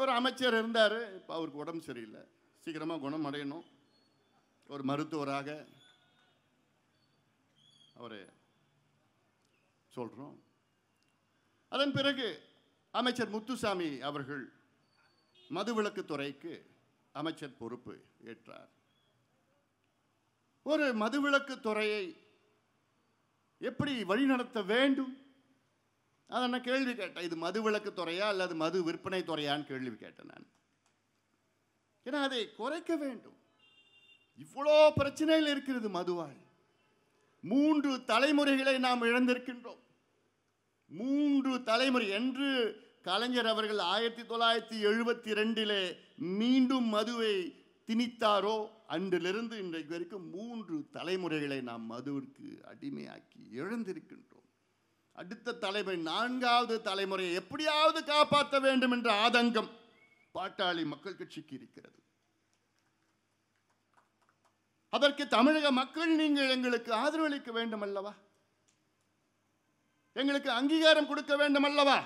ஒரு அமைச்சர் இருந்தார் இப்போ அவருக்கு உடம்பு சரியில்லை சீக்கிரமாக குணம் அடையணும் ஒரு மருத்துவராக அவர் சொல்கிறோம் அதன் பிறகு அமைச்சர் முத்துசாமி அவர்கள் மதுவிலக்கு துறைக்கு அமைச்சர் பொறுப்பு ஏற்றார் ஒரு மதுவிலக்கு துறையை எப்படி வழிநடத்த வேண்டும் அதை நான் கேள்வி கேட்டேன் இது மது விளக்கு துறையா அல்லது மது விற்பனை துறையான்னு கேள்வி கேட்டேன் நான் ஏன்னா அதை குறைக்க வேண்டும் இவ்வளோ பிரச்சனையில் இருக்கிறது மதுவால் மூன்று தலைமுறைகளை நாம் இழந்திருக்கின்றோம் மூன்று தலைமுறை என்று கலைஞர் அவர்கள் ஆயிரத்தி தொள்ளாயிரத்தி எழுபத்தி ரெண்டிலே மீண்டும் மதுவை திணித்தாரோ அன்றிலிருந்து இன்றைக்கு வரைக்கும் மூன்று தலைமுறைகளை நாம் மதுவிற்கு அடிமையாக்கி இழந்திருக்கின்றோம் அடுத்த தலைமுறை நான்காவது தலைமுறையை எப்படியாவது காப்பாற்ற வேண்டும் என்ற ஆதங்கம் பாட்டாளி மக்கள் கட்சிக்கு இருக்கிறது அதற்கு தமிழக மக்கள் நீங்கள் எங்களுக்கு ஆதரவளிக்க வேண்டும் அல்லவா எங்களுக்கு அங்கீகாரம் கொடுக்க வேண்டும் அல்லவா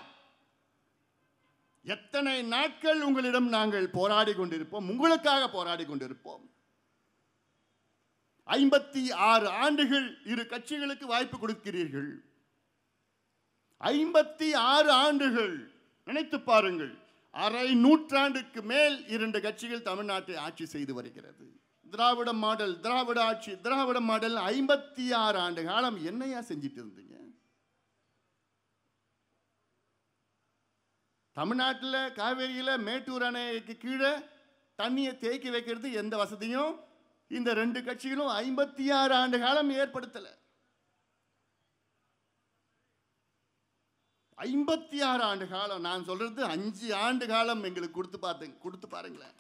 எத்தனை நாட்கள் உங்களிடம் நாங்கள் போராடி கொண்டிருப்போம் உங்களுக்காக போராடி கொண்டிருப்போம் ஐம்பத்தி ஆறு ஆண்டுகள் இரு கட்சிகளுக்கு வாய்ப்பு கொடுக்கிறீர்கள் ஐம்பத்தி ஆறு ஆண்டுகள் நினைத்து பாருங்கள் அரை நூற்றாண்டுக்கு மேல் இரண்டு கட்சிகள் தமிழ்நாட்டை ஆட்சி செய்து வருகிறது திராவிட மாடல் திராவிட ஆட்சி திராவிட மாடல் ஐம்பத்தி ஆறு ஆண்டு காலம் என்னையா செஞ்சிட்டு இருந்தீங்க தமிழ்நாட்டில் காவேரியில் மேட்டூர் அணைக்கு கீழே தண்ணியை தேக்கி வைக்கிறது எந்த வசதியும் இந்த ரெண்டு கட்சிகளும் ஐம்பத்தி ஆறு ஆண்டு காலம் ஏற்படுத்தலை ஐம்பத்தி ஆறு ஆண்டு காலம் நான் சொல்கிறது அஞ்சு ஆண்டு காலம் எங்களுக்கு கொடுத்து பார்த்து கொடுத்து பாருங்களேன்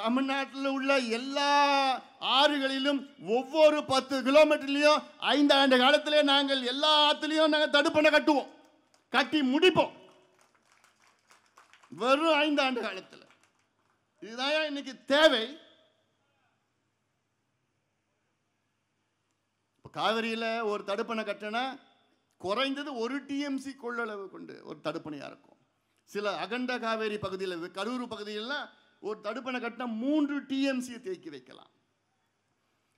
தமிழ்நாட்டில் உள்ள எல்லா ஆறுகளிலும் ஒவ்வொரு பத்து கிலோமீட்டர்லேயும் ஐந்து ஆண்டு காலத்திலே நாங்கள் எல்லா ஆற்றுலையும் நாங்கள் தடுப்பணை கட்டுவோம் கட்டி முடிப்போம் வெறும் ஐந்து ஆண்டு காலத்தில் இதுதான் இன்னைக்கு தேவை இப்போ காவிரியில் ஒரு தடுப்பணை கட்டினா குறைந்தது ஒரு டிஎம்சி கொள்ளளவு கொண்டு ஒரு தடுப்பணையாக இருக்கும் சில அகண்ட காவேரி பகுதியில் கரூர் பகுதியிலலாம் ஒரு தடுப்பணை கட்டினா மூன்று டிஎம்சியை தேக்கி வைக்கலாம்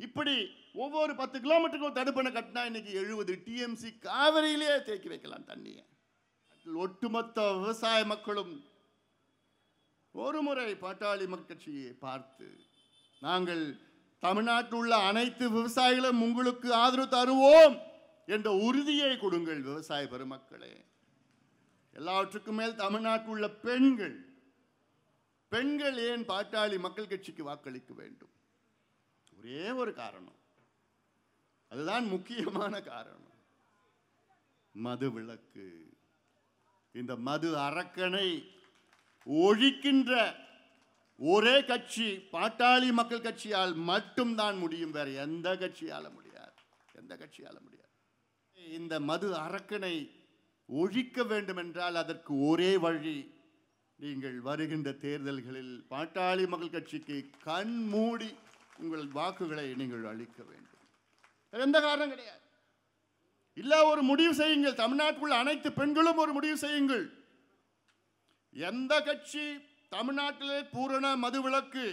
இப்படி ஒவ்வொரு பத்து கிலோமீட்டருக்கு ஒரு தடுப்பணை கட்டினா இன்னைக்கு எழுபது டிஎம்சி காவிரியிலே தேக்கி வைக்கலாம் தண்ணியை ஒட்டுமொத்த விவசாய மக்களும் ஒரு முறை பாட்டாளி மக்கட்சியை பார்த்து நாங்கள் தமிழ்நாட்டில் உள்ள அனைத்து விவசாயிகளும் உங்களுக்கு ஆதரவு தருவோம் என்ற உறுதியை கொடுங்கள் விவசாய பெருமக்களே எல்லாவற்றுக்கும் மேல் தமிழ்நாட்டில் உள்ள பெண்கள் பெண்கள் ஏன் பாட்டாளி மக்கள் கட்சிக்கு வாக்களிக்க வேண்டும் ஒரே ஒரு காரணம் அதுதான் முக்கியமான காரணம் மது விளக்கு இந்த மது அரக்கனை ஒழிக்கின்ற ஒரே கட்சி பாட்டாளி மக்கள் கட்சியால் மட்டும்தான் முடியும் வேற எந்த கட்சியால முடியாது எந்த கட்சியால முடியாது இந்த மது அரக்கனை ஒழிக்க வேண்டுமென்றால் அதற்கு ஒரே வழி நீங்கள் வருகின்ற தேர்தல்களில் பாட்டாளி மக்கள் கட்சிக்கு கண் மூடி உங்கள் வாக்குகளை நீங்கள் அளிக்க வேண்டும் எந்த காரணம் கிடையாது இல்லை ஒரு முடிவு செய்யுங்கள் தமிழ்நாட்டுக்குள் அனைத்து பெண்களும் ஒரு முடிவு செய்யுங்கள் எந்த கட்சி தமிழ்நாட்டிலே பூரண மதுவிலக்கு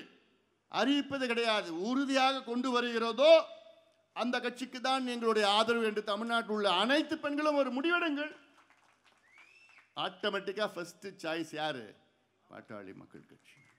அறிவிப்பது கிடையாது உறுதியாக கொண்டு வருகிறதோ அந்த கட்சிக்கு தான் எங்களுடைய ஆதரவு என்று தமிழ்நாட்டில் உள்ள அனைத்து பெண்களும் ஒரு முடிவெடுங்கள் ஆட்டோமேட்டிக்காக ஃபஸ்ட்டு சாய்ஸ் யார் பாட்டாளி மக்கள் கட்சி